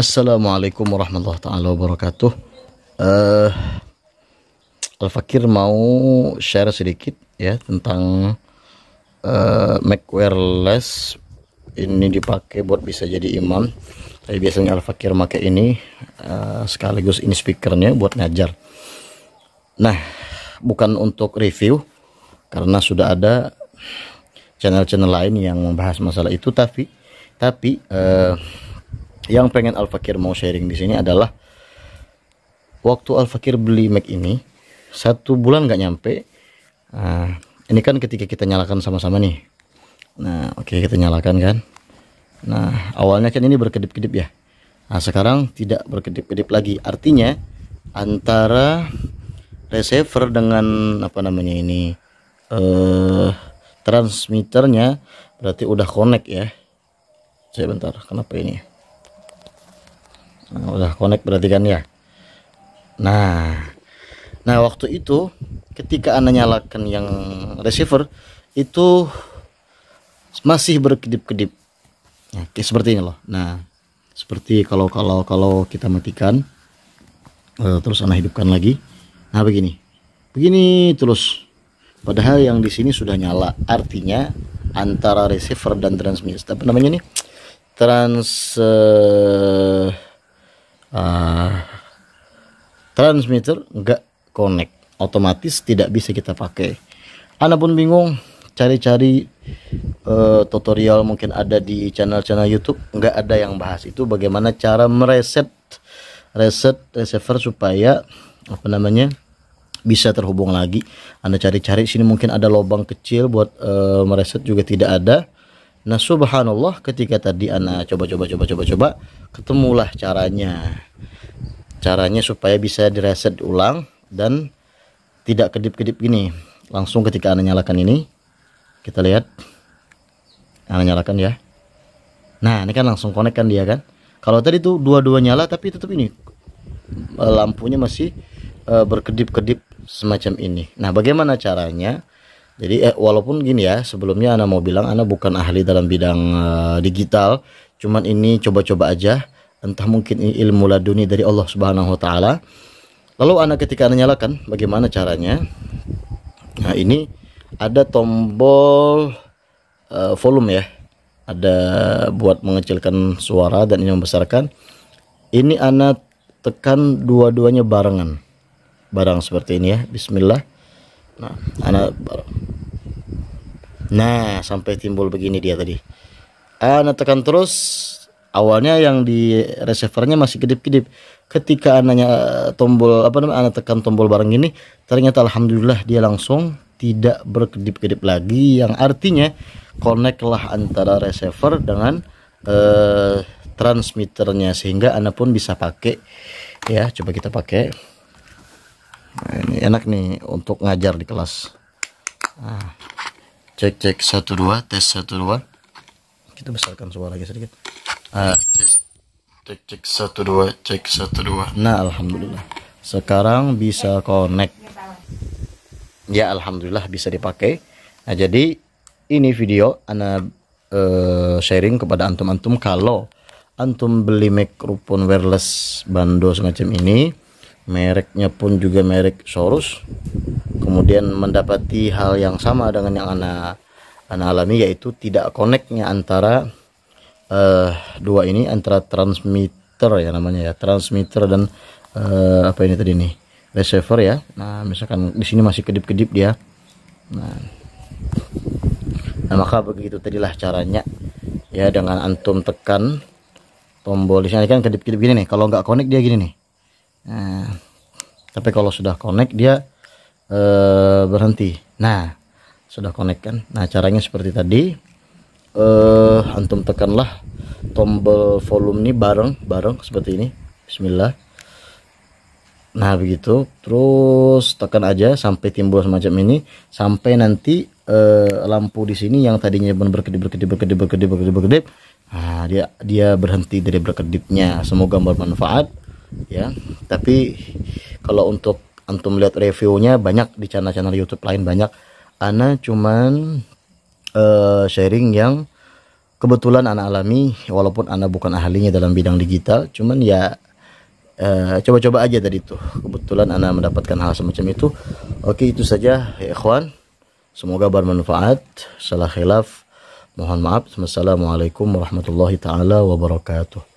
Assalamualaikum warahmatullahi taala wabarakatuh. Uh, eh, Al Fakir mau share sedikit ya tentang uh, eh, Mac wireless ini dipakai buat bisa jadi imam. Tapi biasanya Al Fakir pakai ini uh, sekaligus ini speakernya buat ngajar. Nah, bukan untuk review karena sudah ada channel-channel lain yang membahas masalah itu tapi tapi uh, yang pengen Al Fakir mau sharing di sini adalah waktu Al Fakir beli Mac ini satu bulan nggak nyampe. Nah, ini kan ketika kita nyalakan sama-sama nih. Nah, oke okay, kita nyalakan kan. Nah, awalnya kan ini berkedip-kedip ya. Nah, sekarang tidak berkedip-kedip lagi. Artinya antara receiver dengan apa namanya ini eh transmitternya berarti udah connect ya. Saya bentar, kenapa ini? Ya? udah connect berarti kan ya nah nah waktu itu ketika anda nyalakan yang receiver itu masih berkedip-kedip ya, seperti ini loh nah seperti kalau kalau kalau kita matikan eh, terus anda hidupkan lagi nah begini begini terus padahal yang di sini sudah nyala artinya antara receiver dan transmitter apa namanya nih trans uh, uh, transmitter nggak connect otomatis tidak bisa kita pakai Anda pun bingung cari-cari uh, tutorial mungkin ada di channel-channel YouTube nggak ada yang bahas itu bagaimana cara mereset reset receiver supaya apa namanya bisa terhubung lagi Anda cari-cari sini mungkin ada lubang kecil buat uh, mereset juga tidak ada Nah subhanallah ketika tadi anak coba-coba coba-coba coba ketemulah caranya caranya supaya bisa direset ulang dan tidak kedip-kedip gini langsung ketika anak nyalakan ini kita lihat anak nyalakan ya nah ini kan langsung connect kan dia kan kalau tadi tuh dua-dua nyala tapi tetap ini eh, lampunya masih eh, berkedip-kedip semacam ini nah bagaimana caranya jadi eh, walaupun gini ya, sebelumnya Ana mau bilang Ana bukan ahli dalam bidang uh, digital, cuman ini coba-coba aja. Entah mungkin ini ilmu laduni dari Allah Subhanahu wa taala. Lalu Ana ketika Ana nyalakan, bagaimana caranya? Nah, ini ada tombol uh, volume ya. Ada buat mengecilkan suara dan ini membesarkan. Ini Ana tekan dua-duanya barengan. Barang seperti ini ya. Bismillah nah anak nah sampai timbul begini dia tadi anak ah, tekan terus awalnya yang di receivernya masih kedip-kedip ketika anaknya eh, tombol apa namanya anak tekan tombol bareng ini ternyata alhamdulillah dia langsung tidak berkedip-kedip lagi yang artinya connectlah antara receiver dengan eh, transmitternya sehingga anak pun bisa pakai ya coba kita pakai nah, ini enak nih untuk ngajar di kelas nah, cek cek satu dua tes satu dua kita besarkan suara lagi sedikit nah, cek cek satu dua cek satu dua nah alhamdulillah sekarang bisa connect ya alhamdulillah bisa dipakai nah jadi ini video ana uh, sharing kepada antum-antum kalau antum beli mikrofon wireless bando semacam ini mereknya pun juga merek Soros kemudian mendapati hal yang sama dengan yang anak anak alami yaitu tidak koneknya antara uh, dua ini antara transmitter ya namanya ya transmitter dan uh, apa ini tadi nih receiver ya nah misalkan di sini masih kedip-kedip dia nah, nah maka begitu tadilah caranya ya dengan antum tekan tombol di sini kan kedip-kedip gini nih kalau nggak connect dia gini nih Nah. tapi kalau sudah connect dia uh, berhenti. Nah, sudah connect kan. Nah, caranya seperti tadi. Eh, antum tekanlah tombol volume ini bareng-bareng seperti ini. Bismillah. Nah, begitu. Terus tekan aja sampai timbul semacam ini sampai nanti uh, lampu di sini yang tadinya berkedip berkedip berkedip berkedip berkedip berkedip. Nah, dia dia berhenti dari berkedipnya. Semoga bermanfaat ya tapi kalau untuk antum lihat reviewnya banyak di channel-channel YouTube lain banyak Ana cuman uh, sharing yang kebetulan Ana alami walaupun Ana bukan ahlinya dalam bidang digital cuman ya eh, coba-coba uh, aja tadi tuh kebetulan Ana mendapatkan hal semacam itu oke itu saja ya ikhwan semoga bermanfaat salah khilaf mohon maaf Assalamualaikum warahmatullahi taala wabarakatuh